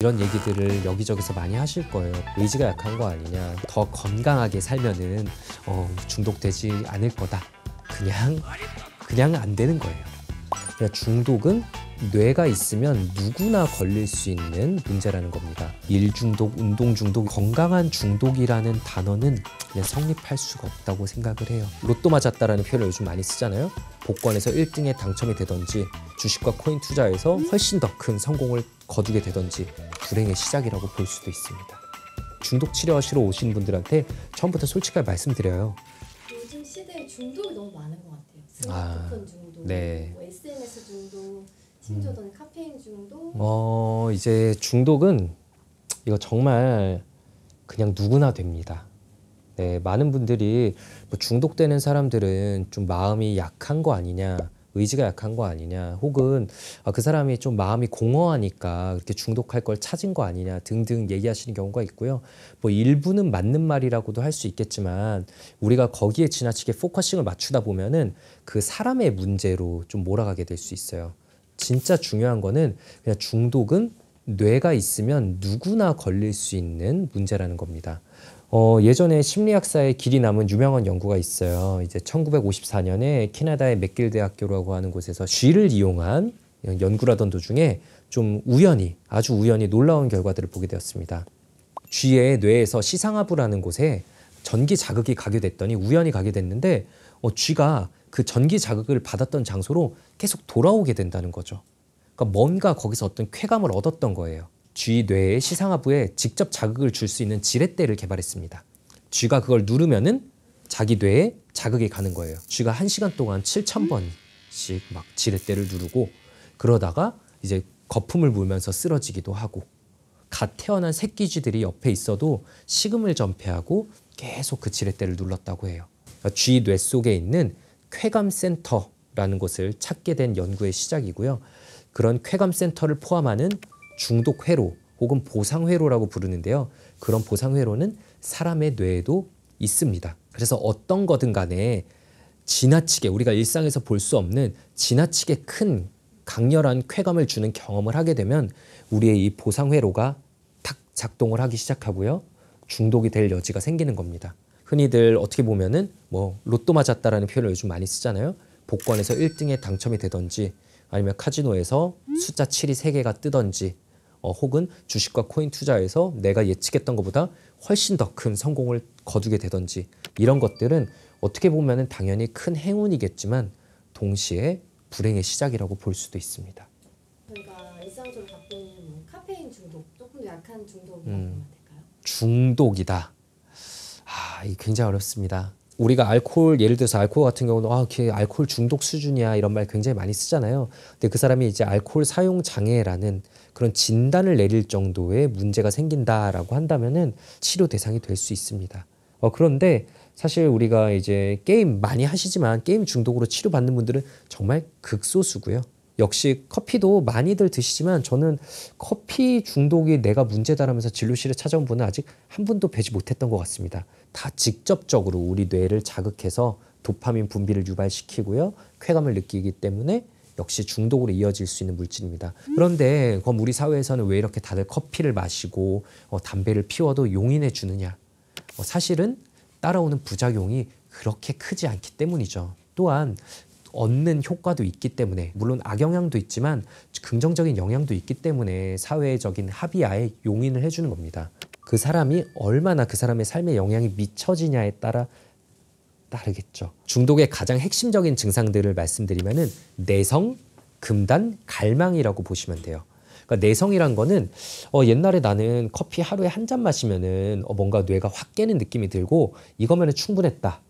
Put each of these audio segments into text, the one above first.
이런 얘기들을 여기저기서 많이 하실 거예요. 의지가 약한 거 아니냐. 더 건강하게 살면은 어, 중독되지 않을 거다. 그냥 그냥 안 되는 거예요. 그러 그러니까 중독은 뇌가 있으면 누구나 걸릴 수 있는 문제라는 겁니다. 일 중독, 운동 중독, 건강한 중독이라는 단어는 성립할 수가 없다고 생각을 해요. 로또 맞았다라는 표현을 요즘 많이 쓰잖아요. 복권에서 1등에 당첨이 되던지 주식과 코인 투자에서 훨씬 더 큰 성공을 거두게 되던지 불행의 시작이라고 볼 수도 있습니다. 중독 치료하시러 오신 분들한테 처음부터 솔직하게 말씀드려요. 요즘 시대에 중독이 너무 많은 것 같아요. 아, 스마트폰 아, 중독, 네. 뭐 SNS 중독, 심지어 저는 카페인 중독. 어 이제 중독은 이거 정말 그냥 누구나 됩니다. 네, 많은 분들이 뭐 중독되는 사람들은 좀 마음이 약한 거 아니냐, 의지가 약한 거 아니냐, 혹은 아, 그 사람이 좀 마음이 공허하니까 그렇게 중독할 걸 찾은 거 아니냐 등등 얘기하시는 경우가 있고요. 뭐 일부는 맞는 말이라고도 할 수 있겠지만 우리가 거기에 지나치게 포커싱을 맞추다 보면은 그 사람의 문제로 좀 몰아가게 될 수 있어요. 진짜 중요한 거는 그냥 중독은 뇌가 있으면 누구나 걸릴 수 있는 문제라는 겁니다. 어, 예전에 심리학사의 길이 남은 유명한 연구가 있어요. 이제 1954년에 캐나다의 맥길 대학교라고 하는 곳에서 쥐를 이용한 연구라던 도중에 좀 우연히 아주 우연히 놀라운 결과들을 보게 되었습니다. 쥐의 뇌에서 시상하부라는 곳에 전기 자극이 가게 됐더니 우연히 가게 됐는데 어, 쥐가 그 전기 자극을 받았던 장소로 계속 돌아오게 된다는 거죠. 그러니까 뭔가 거기서 어떤 쾌감을 얻었던 거예요. 쥐 뇌의 시상하부에 직접 자극을 줄 수 있는 지렛대를 개발했습니다. 쥐가 그걸 누르면은 자기 뇌에 자극이 가는 거예요. 쥐가 한시간 동안 7천번씩막 지렛대를 누르고 그러다가 이제 거품을 물면서 쓰러지기도 하고 갓 태어난 새끼 쥐들이 옆에 있어도 식음을 전폐하고 계속 그 지렛대를 눌렀다고 해요. 그러니까 쥐뇌 속에 있는 쾌감센터라는 곳을 찾게 된 연구의 시작이고요. 그런 쾌감센터를 포함하는 중독회로 혹은 보상회로라고 부르는데요. 그런 보상회로는 사람의 뇌에도 있습니다. 그래서 어떤 거든 간에 지나치게 우리가 일상에서 볼 수 없는 지나치게 큰 강렬한 쾌감을 주는 경험을 하게 되면 우리의 이 보상회로가 탁 작동을 하기 시작하고요. 중독이 될 여지가 생기는 겁니다. 흔히들 어떻게 보면은 뭐 로또 맞았다라는 표현을 요즘 많이 쓰잖아요. 복권에서 1등에 당첨이 되던지 아니면 카지노에서 숫자 7이 3개가 뜨던지 어, 혹은 주식과 코인 투자에서 내가 예측했던 것보다 훨씬 더 큰 성공을 거두게 되던지 이런 것들은 어떻게 보면 당연히 큰 행운이겠지만 동시에 불행의 시작이라고 볼 수도 있습니다. 저희가 일상적으로 갖고 있는 뭐 카페인 중독, 조금 더 약한 중독이라고 음, 될까요? 중독이다. 아, 굉장히 어렵습니다. 우리가 알코올 예를 들어서 알코올 같은 경우는 아, 걔 알코올 중독 수준이야 이런 말 굉장히 많이 쓰잖아요. 근데 그 사람이 이제 알코올 사용 장애라는 그런 진단을 내릴 정도의 문제가 생긴다라고 한다면은 치료 대상이 될 수 있습니다. 어, 그런데 사실 우리가 이제 게임 많이 하시지만 게임 중독으로 치료받는 분들은 정말 극소수고요. 역시 커피도 많이들 드시지만 저는 커피 중독이 내가 문제다라면서 진료실에 찾아온 분은 아직 한 분도 뵈지 못했던 것 같습니다. 다 직접적으로 우리 뇌를 자극해서 도파민 분비를 유발시키고요. 쾌감을 느끼기 때문에 역시 중독으로 이어질 수 있는 물질입니다. 그런데 그럼 우리 사회에서는 왜 이렇게 다들 커피를 마시고 어, 담배를 피워도 용인해 주느냐? 어, 사실은 따라오는 부작용이 그렇게 크지 않기 때문이죠. 또한 얻는 효과도 있기 때문에 물론 악영향도 있지만 긍정적인 영향도 있기 때문에 사회적인 합의하에 용인을 해주는 겁니다. 그 사람이 얼마나 그 사람의 삶에 영향이 미쳐지냐에 따라 다르겠죠. 중독의 가장 핵심적인 증상들을 말씀드리면은 내성, 금단, 갈망이라고 보시면 돼요. 그러니까 내성이란 거는 어 옛날에 나는 커피 하루에 한 잔 마시면은 어 뭔가 뇌가 확 깨는 느낌이 들고 이거면은 충분했다.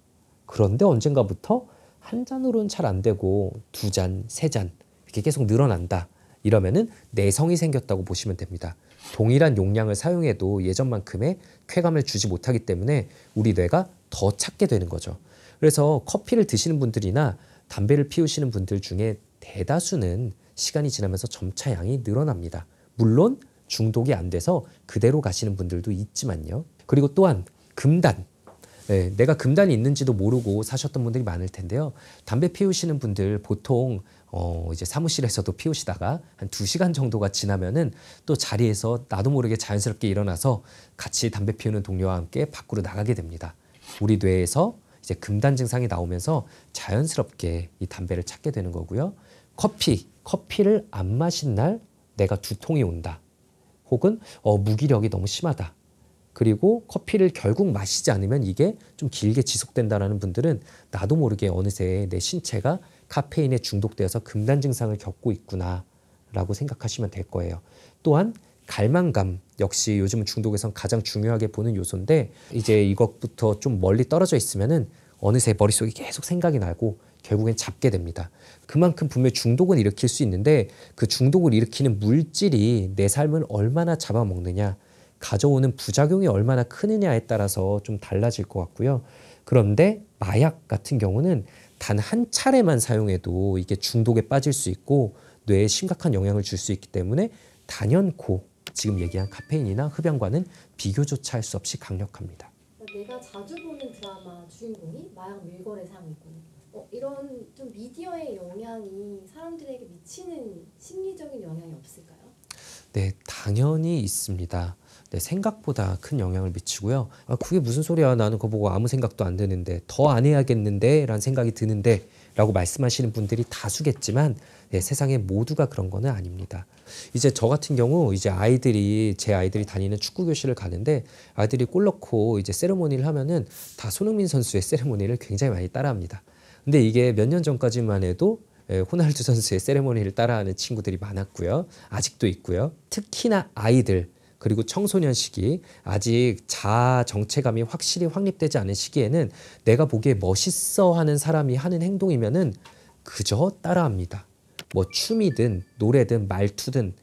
그런데 언젠가부터 한 잔으로는 잘 안 되고 두 잔, 세 잔 이렇게 계속 늘어난다. 이러면은 내성이 생겼다고 보시면 됩니다. 동일한 용량을 사용해도 예전만큼의 쾌감을 주지 못하기 때문에 우리 뇌가 더 찾게 되는 거죠. 그래서 커피를 드시는 분들이나 담배를 피우시는 분들 중에 대다수는 시간이 지나면서 점차 양이 늘어납니다. 물론 중독이 안 돼서 그대로 가시는 분들도 있지만요. 그리고 또한 금단, 예, 내가 금단이 있는지도 모르고 사셨던 분들이 많을 텐데요. 담배 피우시는 분들 보통 어 이제 사무실에서도 피우시다가 한 두시간 정도가 지나면은 또 자리에서 나도 모르게 자연스럽게 일어나서 같이 담배 피우는 동료와 함께 밖으로 나가게 됩니다. 우리 뇌에서 이제 금단 증상이 나오면서 자연스럽게 이 담배를 찾게 되는 거고요. 커피, 커피를 안 마신 날 내가 두통이 온다. 혹은 어, 무기력이 너무 심하다. 그리고 커피를 결국 마시지 않으면 이게 좀 길게 지속된다라는 분들은 나도 모르게 어느새 내 신체가 카페인에 중독되어서 금단 증상을 겪고 있구나라고 생각하시면 될 거예요. 또한 갈망감 역시 요즘 중독에선 가장 중요하게 보는 요소인데 이제 이것부터 좀 멀리 떨어져 있으면은 어느새 머릿속이 계속 생각이 나고 결국엔 잡게 됩니다. 그만큼 분명히 중독은 일으킬 수 있는데 그 중독을 일으키는 물질이 내 삶을 얼마나 잡아먹느냐 가져오는 부작용이 얼마나 크느냐에 따라서 좀 달라질 것 같고요. 그런데 마약 같은 경우는 단 한 차례만 사용해도 이게 중독에 빠질 수 있고 뇌에 심각한 영향을 줄 수 있기 때문에 단연코 지금 얘기한 카페인이나 흡연과는 비교조차 할 수 없이 강력합니다. 내가 자주 보는 드라마 주인공이 마약 밀거래 상이고 어, 이런 좀 미디어의 영향이 사람들에게 미치는 심리적인 영향이 없을까요? 네, 당연히 있습니다. 네, 생각보다 큰 영향을 미치고요. 아, 그게 무슨 소리야. 나는 그거 보고 아무 생각도 안 드는데, 더 안 해야겠는데, 라는 생각이 드는데, 라고 말씀하시는 분들이 다수겠지만, 네, 세상에 모두가 그런 거는 아닙니다. 이제 저 같은 경우, 이제 아이들이, 제 아이들이 다니는 축구교실을 가는데, 아이들이 골 넣고 이제 세레모니를 하면은 다 손흥민 선수의 세레모니를 굉장히 많이 따라 합니다. 근데 이게 몇 년 전까지만 해도 예, 호날두 선수의 세레모니를 따라하는 친구들이 많았고요. 아직도 있고요. 특히나 아이들 그리고 청소년 시기 아직 자아 정체감이 확실히 확립되지 않은 시기에는 내가 보기에 멋있어 하는 사람이 하는 행동이면은 그저 따라합니다. 뭐 춤이든 노래든 말투든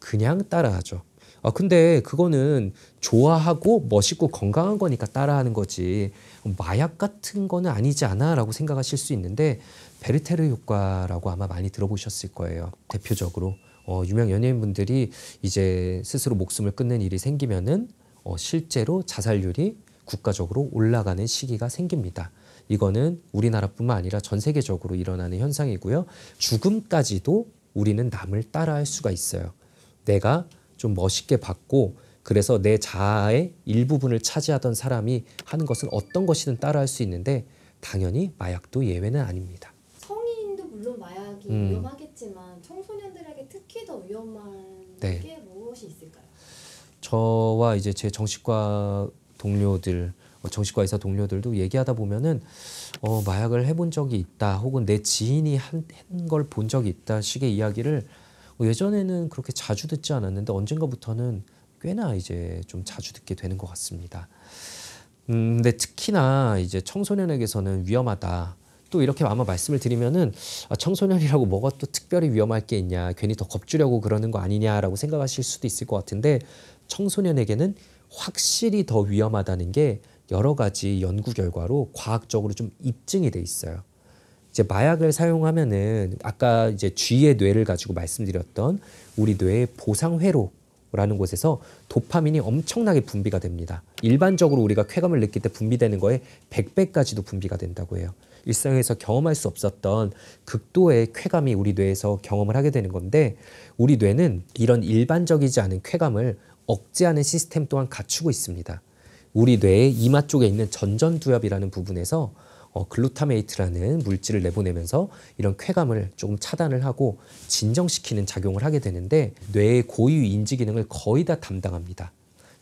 그냥 따라하죠. 아 근데 그거는 좋아하고 멋있고 건강한 거니까 따라하는 거지 마약 같은 거는 아니지 않아라고 생각하실 수 있는데 베르테르 효과라고 아마 많이 들어보셨을 거예요. 대표적으로 어, 유명 연예인분들이 이제 스스로 목숨을 끊는 일이 생기면은 어, 실제로 자살률이 국가적으로 올라가는 시기가 생깁니다. 이거는 우리나라뿐만 아니라 전 세계적으로 일어나는 현상이고요. 죽음까지도 우리는 남을 따라할 수가 있어요. 내가 좀 멋있게 봤고 그래서 내 자아의 일부분을 차지하던 사람이 하는 것은 어떤 것이든 따라할 수 있는데 당연히 마약도 예외는 아닙니다. 방역이 음. 위험하겠지만 청소년들에게 특히 더 위험한 네. 게 무엇이 있을까요? 저와 이제 제 정신과 동료들 뭐 정신과 의사 동료들도 얘기하다 보면은 어, 마약을 해본 적이 있다 혹은 내 지인이 한 걸 본 적이 있다 식의 이야기를 뭐 예전에는 그렇게 자주 듣지 않았는데 언젠가부터는 꽤나 이제 좀 자주 듣게 되는 것 같습니다. 음, 근데 특히나 이제 청소년에게서는 위험하다 또 이렇게 아마 말씀을 드리면은 아, 청소년이라고 뭐가 또 특별히 위험할 게 있냐 괜히 더 겁주려고 그러는 거 아니냐라고 생각하실 수도 있을 것 같은데 청소년에게는 확실히 더 위험하다는 게 여러 가지 연구 결과로 과학적으로 좀 입증이 돼 있어요. 이제 마약을 사용하면은 아까 이제 쥐의 뇌를 가지고 말씀드렸던 우리 뇌의 보상 회로 라는 곳에서 도파민이 엄청나게 분비가 됩니다. 일반적으로 우리가 쾌감을 느낄 때 분비되는 거에 100배까지도 분비가 된다고 해요. 일상에서 경험할 수 없었던 극도의 쾌감이 우리 뇌에서 경험을 하게 되는 건데 우리 뇌는 이런 일반적이지 않은 쾌감을 억제하는 시스템 또한 갖추고 있습니다. 우리 뇌의 이마 쪽에 있는 전전두엽이라는 부분에서 어, 글루타메이트라는 물질을 내보내면서 이런 쾌감을 조금 차단을 하고 진정시키는 작용을 하게 되는데 뇌의 고유 인지 기능을 거의 다 담당합니다.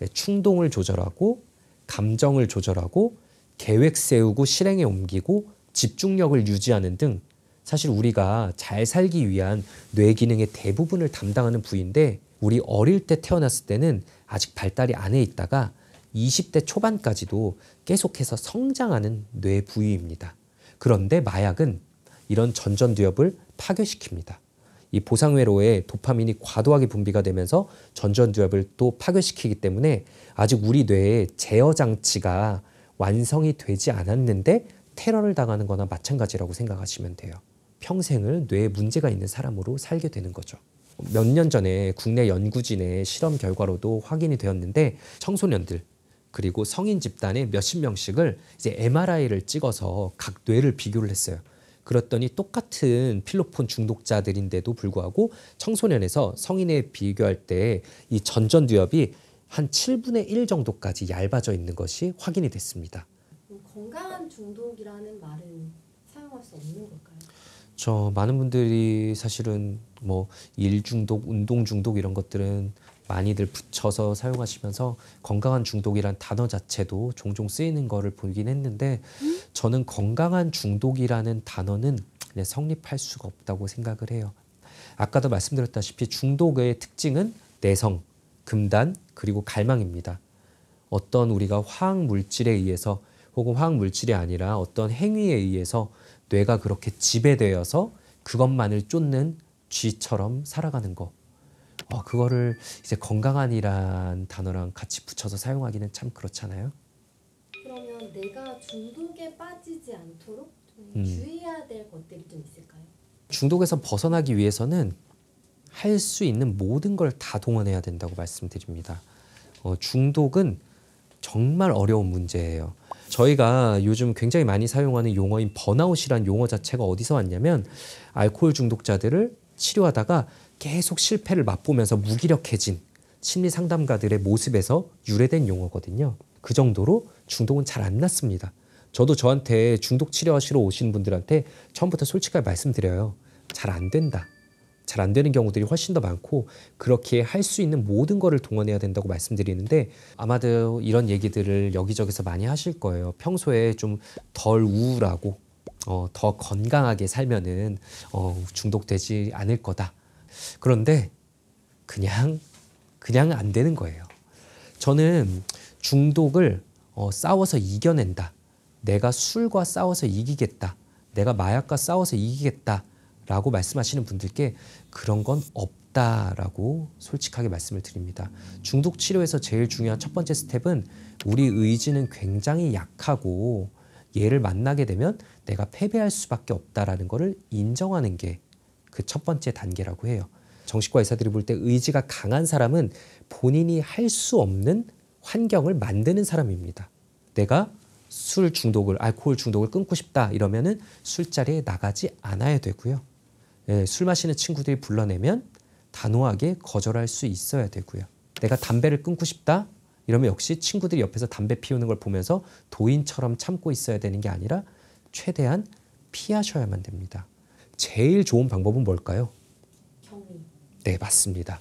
네, 충동을 조절하고 감정을 조절하고 계획 세우고 실행에 옮기고 집중력을 유지하는 등 사실 우리가 잘 살기 위한 뇌 기능의 대부분을 담당하는 부위인데 우리 어릴 때 태어났을 때는 아직 발달이 안에 있다가 20대 초반까지도 계속해서 성장하는 뇌 부위입니다. 그런데 마약은 이런 전전두엽을 파괴시킵니다. 이 보상회로에 도파민이 과도하게 분비가 되면서 전전두엽을 또 파괴시키기 때문에 아직 우리 뇌의 제어 장치가 완성이 되지 않았는데 테러를 당하는 거나 마찬가지라고 생각하시면 돼요. 평생을 뇌에 문제가 있는 사람으로 살게 되는 거죠. 몇 년 전에 국내 연구진의 실험 결과로도 확인이 되었는데 청소년들 그리고 성인 집단의 몇십 명씩을 이제 MRI를 찍어서 각 뇌를 비교를 했어요. 그랬더니 똑같은 필로폰 중독자들인데도 불구하고 청소년에서 성인에 비교할 때 이 전전두엽이 한 7분의 1 정도까지 얇아져 있는 것이 확인이 됐습니다. 뭐 건강한 중독이라는 말은 사용할 수 없는 걸까요? 저 많은 분들이 사실은 뭐 일 중독, 운동 중독 이런 것들은 많이들 붙여서 사용하시면서 건강한 중독이란 단어 자체도 종종 쓰이는 거를 보긴 했는데 저는 건강한 중독이라는 단어는 네, 성립할 수가 없다고 생각을 해요. 아까도 말씀드렸다시피 중독의 특징은 내성, 금단, 그리고 갈망입니다. 어떤 우리가 화학 물질에 의해서 혹은 화학 물질이 아니라 어떤 행위에 의해서 뇌가 그렇게 지배되어서 그것만을 쫓는 쥐처럼 살아가는 것. 어, 그거를 이제 건강한이란 단어랑 같이 붙여서 사용하기는 참 그렇잖아요. 그러면 내가 중독에 빠지지 않도록 음. 주의해야 될 것들이 좀 있을까요? 중독에서 벗어나기 위해서는 할 수 있는 모든 걸 다 동원해야 된다고 말씀드립니다. 어, 중독은 정말 어려운 문제예요. 저희가 요즘 굉장히 많이 사용하는 용어인 번아웃이란 용어 자체가 어디서 왔냐면 알코올 중독자들을 치료하다가 계속 실패를 맛보면서 무기력해진 심리 상담가들의 모습에서 유래된 용어거든요. 그 정도로 중독은 잘 안 났습니다. 저도 저한테 중독 치료하시러 오신 분들한테 처음부터 솔직하게 말씀드려요. 잘 안 된다. 잘 안 되는 경우들이 훨씬 더 많고 그렇게 할 수 있는 모든 거를 동원해야 된다고 말씀드리는데 아마도 이런 얘기들을 여기저기서 많이 하실 거예요. 평소에 좀 덜 우울하고 어, 더 건강하게 살면은 어, 중독되지 않을 거다. 그런데 그냥 그냥 안 되는 거예요. 저는 중독을 어, 싸워서 이겨낸다. 내가 술과 싸워서 이기겠다. 내가 마약과 싸워서 이기겠다. 라고 말씀하시는 분들께 그런 건 없다라고 솔직하게 말씀을 드립니다. 중독 치료에서 제일 중요한 첫 번째 스텝은 우리 의지는 굉장히 약하고 얘를 만나게 되면 내가 패배할 수밖에 없다라는 것을 인정하는 게 그첫 번째 단계라고 해요. 정신과 의사들이 볼 때 의지가 강한 사람은 본인이 할 수 없는 환경을 만드는 사람입니다. 내가 술 중독을 알코올 중독을 끊고 싶다 이러면은 술자리에 나가지 않아야 되고요. 예, 술 마시는 친구들이 불러내면 단호하게 거절할 수 있어야 되고요. 내가 담배를 끊고 싶다 이러면 역시 친구들이 옆에서 담배 피우는 걸 보면서 도인처럼 참고 있어야 되는 게 아니라 최대한 피하셔야만 됩니다. 제일 좋은 방법은 뭘까요? 네, 맞습니다.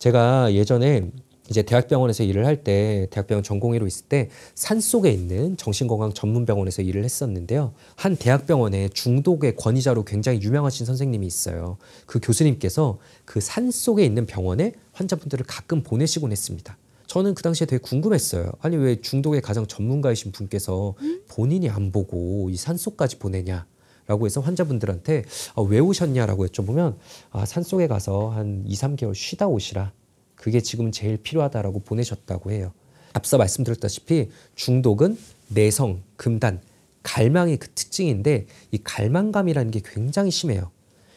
제가 예전에 이제 대학병원에서 일을 할 때 대학병원 전공의로 있을 때 산속에 있는 정신건강 전문병원에서 일을 했었는데요. 한 대학병원의 중독의 권위자로 굉장히 유명하신 선생님이 있어요. 그 교수님께서 그 산속에 있는 병원에 환자분들을 가끔 보내시곤 했습니다. 저는 그 당시에 되게 궁금했어요. 아니 왜 중독의 가장 전문가이신 분께서 음? 본인이 안 보고 이 산속까지 보내냐. 라고 해서 환자분들한테 아, 왜 오셨냐라고 여쭤보면 아, 산속에 가서 한 2, 3개월 쉬다 오시라. 그게 지금 제일 필요하다라고 보내셨다고 해요. 앞서 말씀드렸다시피 중독은 내성, 금단, 갈망의그 특징인데 이 갈망감이라는 게 굉장히 심해요.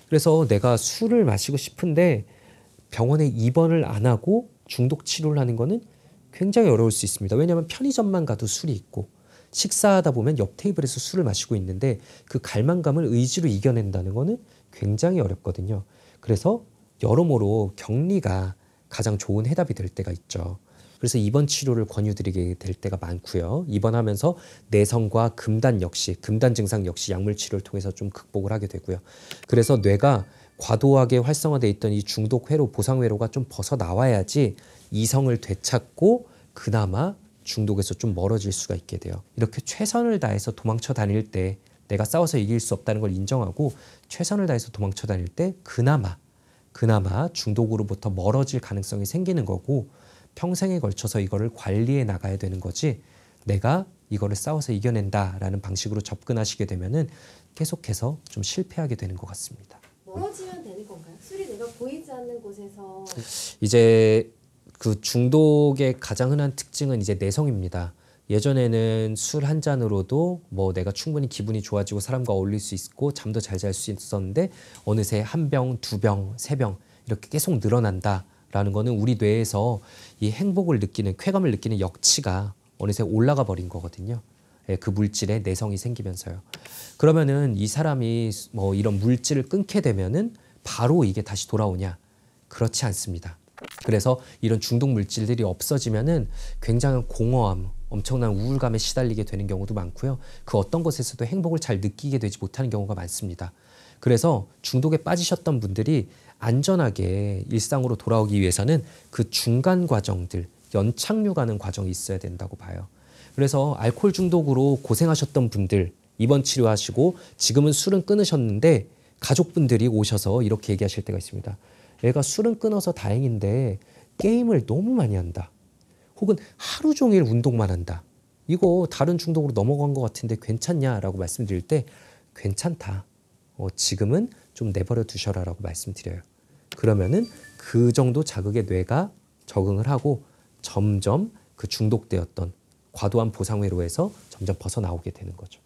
그래서 내가 술을 마시고 싶은데 병원에 입원을 안 하고 중독 치료를 하는 거는 굉장히 어려울 수 있습니다. 왜냐하면 편의점만 가도 술이 있고 식사하다 보면 옆 테이블에서 술을 마시고 있는데 그 갈망감을 의지로 이겨낸다는 거는 굉장히 어렵거든요. 그래서 여러모로 격리가 가장 좋은 해답이 될 때가 있죠. 그래서 입원 치료를 권유드리게 될 때가 많고요. 입원하면서 내성과 금단 역시 금단 증상 역시 약물 치료를 통해서 좀 극복을 하게 되고요. 그래서 뇌가 과도하게 활성화돼 있던 이 중독 회로 보상 회로가 좀 벗어나와야지 이성을 되찾고 그나마 중독에서 좀 멀어질 수가 있게 돼요. 이렇게 최선을 다해서 도망쳐 다닐 때 내가 싸워서 이길 수 없다는 걸 인정하고 최선을 다해서 도망쳐 다닐 때 그나마 그나마 중독으로부터 멀어질 가능성이 생기는 거고 평생에 걸쳐서 이거를 관리해 나가야 되는 거지 내가 이거를 싸워서 이겨낸다라는 방식으로 접근하시게 되면은 계속해서 좀 실패하게 되는 것 같습니다. 멀어지면 되는 건가요? 술이 내가 보이지 않는 곳에서 이제 그 중독의 가장 흔한 특징은 이제 내성입니다. 예전에는 술 한 잔으로도 뭐 내가 충분히 기분이 좋아지고 사람과 어울릴 수 있고 잠도 잘 잘 수 있었는데 어느새 한 병, 두 병, 세 병 이렇게 계속 늘어난다라는 거는 우리 뇌에서 이 행복을 느끼는 쾌감을 느끼는 역치가 어느새 올라가 버린 거거든요. 예, 그 물질에 내성이 생기면서요. 그러면은 이 사람이 뭐 이런 물질을 끊게 되면은 바로 이게 다시 돌아오냐? 그렇지 않습니다. 그래서 이런 중독 물질들이 없어지면은 굉장한 공허함, 엄청난 우울감에 시달리게 되는 경우도 많고요. 그 어떤 것에서도 행복을 잘 느끼게 되지 못하는 경우가 많습니다. 그래서 중독에 빠지셨던 분들이 안전하게 일상으로 돌아오기 위해서는 그 중간 과정들, 연착륙 하는 과정이 있어야 된다고 봐요. 그래서 알코올 중독으로 고생하셨던 분들 입원 치료하시고 지금은 술은 끊으셨는데 가족분들이 오셔서 이렇게 얘기하실 때가 있습니다. 애가 술은 끊어서 다행인데 게임을 너무 많이 한다. 혹은 하루 종일 운동만 한다. 이거 다른 중독으로 넘어간 것 같은데 괜찮냐라고 말씀드릴 때 괜찮다. 어, 지금은 좀 내버려 두셔라라고 말씀드려요. 그러면은 그 정도 자극에 뇌가 적응을 하고 점점 그 중독되었던 과도한 보상회로에서 점점 벗어나오게 되는 거죠.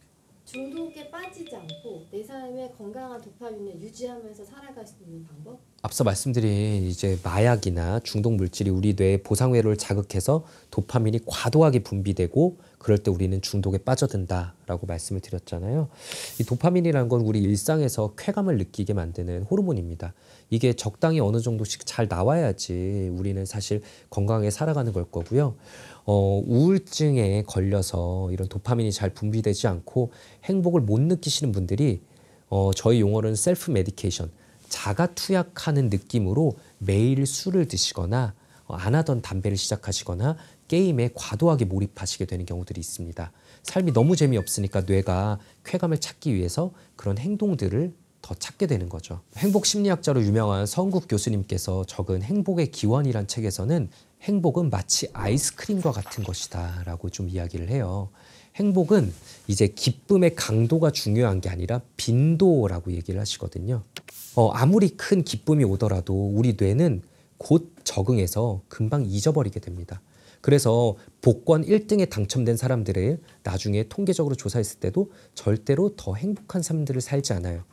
중독에 빠지지 않고 내 삶의 건강한 도파민을 유지하면서 살아갈 수 있는 방법? 앞서 말씀드린 이제 마약이나 중독 물질이 우리 뇌의 보상회로를 자극해서 도파민이 과도하게 분비되고 그럴 때 우리는 중독에 빠져든다라고 말씀을 드렸잖아요. 이 도파민이라는 건 우리 일상에서 쾌감을 느끼게 만드는 호르몬입니다. 이게 적당히 어느 정도씩 잘 나와야지 우리는 사실 건강하게 살아가는 걸 거고요. 어, 우울증에 걸려서 이런 도파민이 잘 분비되지 않고 행복을 못 느끼시는 분들이 어, 저희 용어로는 셀프 메디케이션, 자가 투약하는 느낌으로 매일 술을 드시거나 어, 안 하던 담배를 시작하시거나 게임에 과도하게 몰입하시게 되는 경우들이 있습니다. 삶이 너무 재미없으니까 뇌가 쾌감을 찾기 위해서 그런 행동들을 더 찾게 되는 거죠. 행복 심리학자로 유명한 성국 교수님께서 적은 행복의 기원이란 책에서는 행복은 마치 아이스크림과 같은 것이다 라고 좀 이야기를 해요. 행복은 이제 기쁨의 강도가 중요한 게 아니라 빈도라고 얘기를 하시거든요. 어, 아무리 큰 기쁨이 오더라도 우리 뇌는 곧 적응해서 금방 잊어버리게 됩니다. 그래서 복권 1등에 당첨된 사람들을 나중에 통계적으로 조사했을 때도 절대로 더 행복한 삶들을 살지 않아요.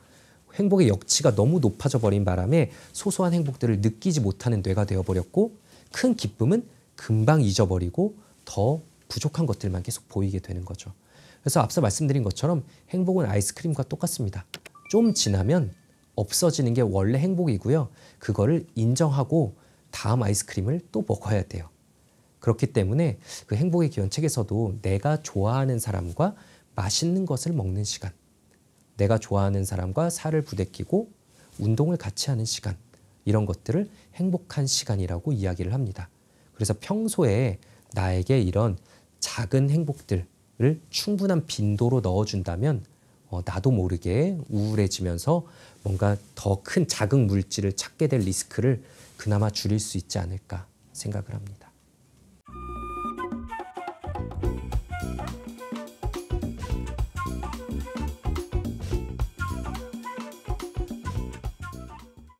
행복의 역치가 너무 높아져 버린 바람에 소소한 행복들을 느끼지 못하는 뇌가 되어버렸고 큰 기쁨은 금방 잊어버리고 더 부족한 것들만 계속 보이게 되는 거죠. 그래서 앞서 말씀드린 것처럼 행복은 아이스크림과 똑같습니다. 좀 지나면 없어지는 게 원래 행복이고요. 그거를 인정하고 다음 아이스크림을 또 먹어야 돼요. 그렇기 때문에 그 행복의 기원 책에서도 내가 좋아하는 사람과 맛있는 것을 먹는 시간, 내가 좋아하는 사람과 살을 부대끼고 운동을 같이 하는 시간, 이런 것들을 행복한 시간이라고 이야기를 합니다. 그래서 평소에 나에게 이런 작은 행복들을 충분한 빈도로 넣어준다면 어, 나도 모르게 우울해지면서 뭔가 더 큰 자극 물질을 찾게 될 리스크를 그나마 줄일 수 있지 않을까 생각을 합니다.